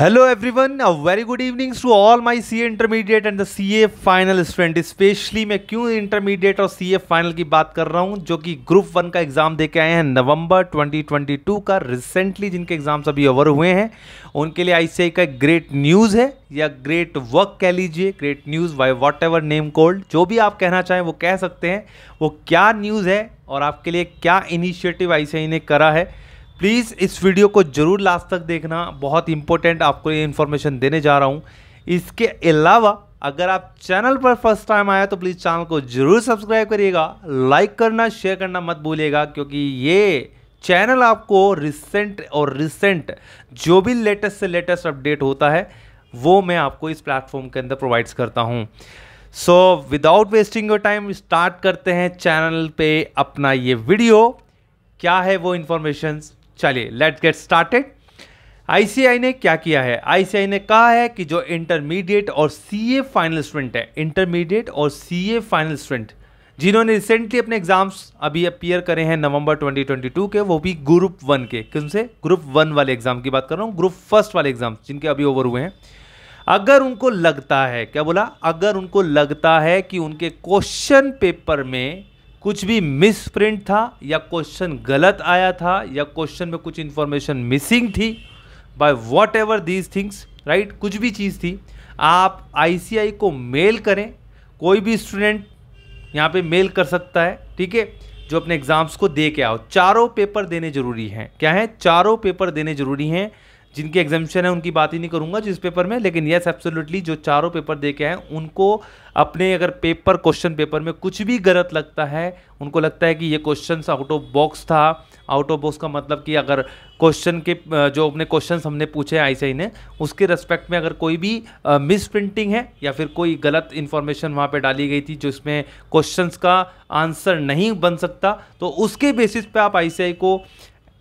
hello everyone a very good evening to all my CA intermediate and the CA final student specially मैं क्यों intermediate और CA final की बात कर रहा हूं जो कि ग्रुप वन का एग्ज़ाम दे के आए हैं नवंबर 2022 का रिसेंटली जिनके एग्ज़ाम्स अभी ओवर हुए हैं उनके लिए आई का एक ग्रेट न्यूज़ है या ग्रेट वर्क कह लीजिए great news by whatever name called जो भी आप कहना चाहें वो कह सकते हैं वो क्या न्यूज़ है और आपके लिए क्या इनिशिएटिव आई ने करा है प्लीज़ इस वीडियो को ज़रूर लास्ट तक देखना बहुत इंपॉर्टेंट आपको ये इन्फॉर्मेशन देने जा रहा हूँ इसके अलावा अगर आप चैनल पर फर्स्ट टाइम आया तो प्लीज़ चैनल को ज़रूर सब्सक्राइब करिएगा लाइक करना शेयर करना मत भूलिएगा क्योंकि ये चैनल आपको रिसेंट और रिसेंट जो भी लेटेस्ट से लेटेस्ट अपडेट होता है वो मैं आपको इस प्लेटफॉर्म के अंदर प्रोवाइड्स करता हूँ so without wasting your time start करते हैं चैनल पे अपना ये वीडियो क्या है वो इन्फॉर्मेशंस चलिए लेट गेट स्टार्टेड आईसीआई ने क्या किया है आईसीआई ने कहा है कि जो इंटरमीडिएट और सीए फाइनल स्टूडेंट है इंटरमीडिएट और सीए फाइनल स्टूडेंट जिन्होंने रिसेंटली अपने एग्जाम्स अभी अपियर करे हैं नवंबर 2022 के वो भी ग्रुप वन के किन से ग्रुप वन वाले एग्जाम की बात कर रहा हूँ ग्रुप फर्स्ट वाले एग्जाम जिनके अभी ओवर हुए हैं अगर उनको लगता है क्या बोला अगर उनको लगता है कि उनके क्वेश्चन पेपर में कुछ भी मिस प्रिंट था या क्वेश्चन गलत आया था या क्वेश्चन में कुछ इन्फॉर्मेशन मिसिंग थी by whatever these things right कुछ भी चीज़ थी आप आई को मेल करें कोई भी स्टूडेंट यहाँ पे मेल कर सकता है ठीक है जो अपने एग्ज़ाम्स को दे के आओ चारों पेपर देने ज़रूरी हैं क्या है चारों पेपर देने ज़रूरी हैं जिनकी एग्जामेशन है उनकी बात ही नहीं करूँगा जिस पेपर में लेकिन यस एब्सोल्युटली जो चारों पेपर दे के आए उनको अपने अगर पेपर क्वेश्चन पेपर में कुछ भी गलत लगता है उनको लगता है कि ये क्वेश्चन आउट ऑफ बॉक्स था आउट ऑफ बॉक्स का मतलब कि अगर क्वेश्चन के जो अपने क्वेश्चन हमने पूछे आई सी ने उसके रेस्पेक्ट में अगर कोई भी मिस प्रिंटिंग है या फिर कोई गलत इन्फॉर्मेशन वहाँ पर डाली गई थी जिसमें क्वेश्चन का आंसर नहीं बन सकता तो उसके बेसिस पर आप आई को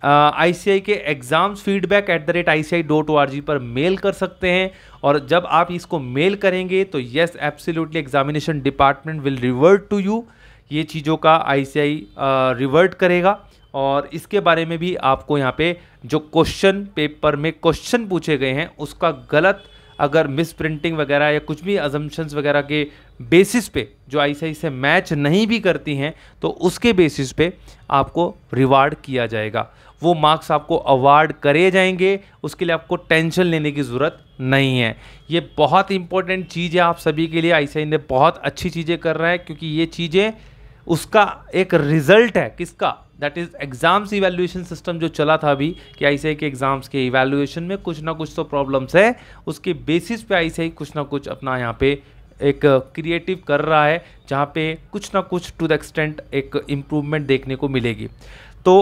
आई के exams feedback at the rate I C I dot O R G पर मेल कर सकते हैं और जब आप इसको मेल करेंगे तो yes absolutely examination department will revert to you ये चीज़ों का आई सी आई रिवर्ट करेगा और इसके बारे में भी आपको यहाँ पे जो क्वेश्चन पेपर में क्वेश्चन पूछे गए हैं उसका गलत अगर मिस प्रिंटिंग वगैरह या कुछ भी अजम्पन्स वगैरह के बेसिस पे जो आई से मैच नहीं भी करती हैं तो उसके बेसिस पे आपको रिवार्ड किया जाएगा वो मार्क्स आपको अवार्ड करे जाएंगे उसके लिए आपको टेंशन लेने की ज़रूरत नहीं है ये बहुत इंपॉर्टेंट चीज़ है आप सभी के लिए आई ने बहुत अच्छी चीज़ें कर रहा है क्योंकि ये चीज़ें उसका एक रिजल्ट है किसका that is exams evaluation system जो चला था अभी कि आई के एग्ज़ाम्स के इवेल्यूशन में कुछ ना कुछ तो प्रॉब्लम्स है उसके बेसिस पे आई कुछ ना कुछ अपना यहाँ पे एक क्रिएटिव कर रहा है जहाँ पे कुछ ना कुछ टू द एक्सटेंट एक इम्प्रूवमेंट देखने को मिलेगी तो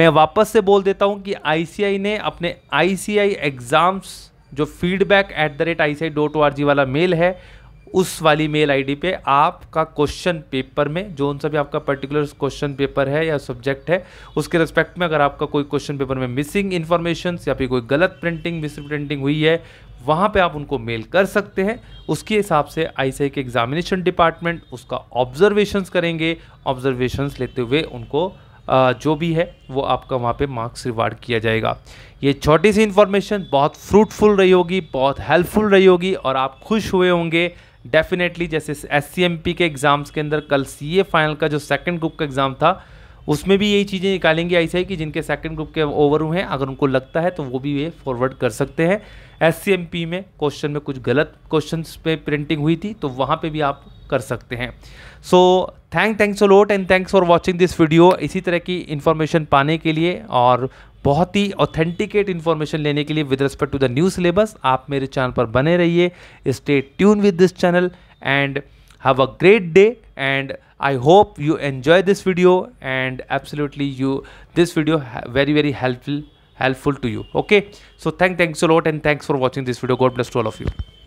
मैं वापस से बोल देता हूँ कि आई ने अपने आई एग्ज़ाम्स जो feedback at the rate I वाला मेल है उस वाली मेल आईडी पे आपका क्वेश्चन पेपर में जो उन सभी आपका पर्टिकुलर क्वेश्चन पेपर है या सब्जेक्ट है उसके रिस्पेक्ट में अगर आपका कोई क्वेश्चन पेपर में मिसिंग इन्फॉर्मेशन या फिर कोई गलत प्रिंटिंग मिस प्रिंटिंग हुई है वहाँ पे आप उनको मेल कर सकते हैं उसके हिसाब से आई के एग्जामिनेशन डिपार्टमेंट उसका ऑब्जर्वेशंस करेंगे ऑब्जर्वेशंस लेते हुए उनको जो भी है वो आपका वहाँ पे मार्क्स रिवार्ड किया जाएगा ये छोटी सी इन्फॉर्मेशन बहुत फ्रूटफुल रही होगी बहुत हेल्पफुल रही होगी और आप खुश हुए होंगे डेफिनेटली जैसे एस के एग्ज़ाम्स के अंदर कल सी फाइनल का जो सेकेंड ग्रुप का एग्ज़ाम था उसमें भी यही चीज़ें निकालेंगे ऐसे कि जिनके सेकंड ग्रुप के ओवर हुए हैं अगर उनको लगता है तो वो भी ये फॉरवर्ड कर सकते हैं एस में क्वेश्चन में कुछ गलत क्वेश्चन पे प्रिंटिंग हुई थी तो वहाँ पे भी आप कर सकते हैं so thank thanks a lot and thanks for watching this video इसी तरह की इन्फॉर्मेशन पाने के लिए और बहुत ही ऑथेंटिकेट इन्फॉर्मेशन लेने के लिए with respect to the new syllabus आप मेरे चैनल पर बने रहिए stay tune with this channel and have a great day and I hope you enjoy this video and absolutely you this video very very helpful helpful to you okay so thank thanks a lot and thanks for watching this video god bless to all of you